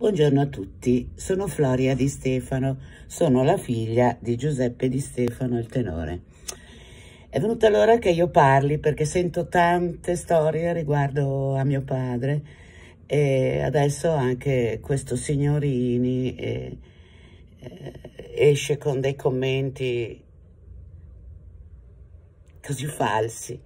Buongiorno a tutti, sono Floria Di Stefano, sono la figlia di Giuseppe Di Stefano, il tenore. È venuta l'ora che io parli perché sento tante storie riguardo a mio padre e adesso anche questo signorini eh, esce con dei commenti così falsi.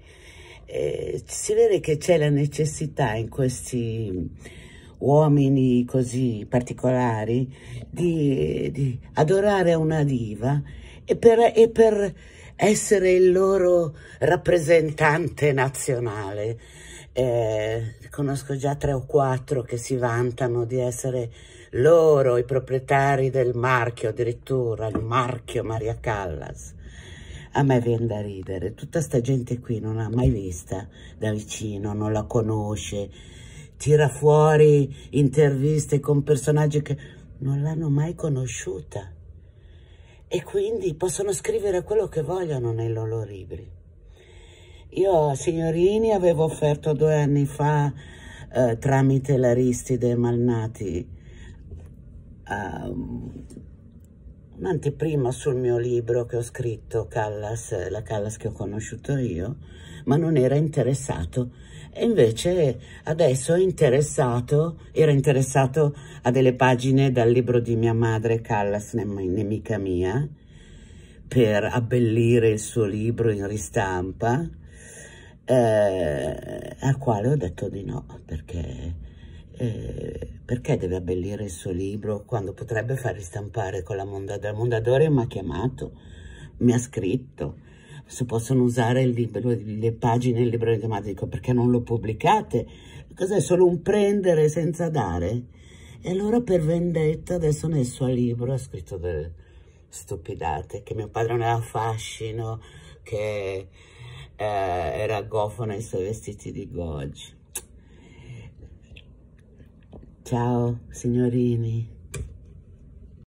Eh, si vede che c'è la necessità in questi uomini così particolari di, di adorare una diva e per, e per, essere il loro rappresentante nazionale. Eh, conosco già tre o quattro che si vantano di essere loro i proprietari del marchio, addirittura il marchio Maria Callas. A me viene da ridere, tutta sta gente qui non l'ha mai vista da vicino, non la conosce, tira fuori interviste con personaggi che non l'hanno mai conosciuta e quindi possono scrivere quello che vogliono nei loro libri. Io a Signorini avevo offerto due anni fa eh, tramite l'Aristide Malnati a, un'anteprima sul mio libro che ho scritto, Callas, la Callas che ho conosciuto io, ma non era interessato. E invece adesso è interessato, era interessato a delle pagine dal libro di mia madre, Callas, nemica mia, per abbellire il suo libro in ristampa, eh, al quale ho detto di no, perché perché deve abbellire il suo libro quando potrebbe far ristampare con la Mondadori? Mondadori mi ha chiamato, mi ha scritto se possono usare il libro, le pagine del libro di tematico, perché non lo pubblicate? Cos'è solo un prendere senza dare? E allora per vendetta adesso nel suo libro ha scritto delle stupidate, che mio padre non era fascino, che eh, era goffo nei suoi vestiti di Goggi. Ciao signorini.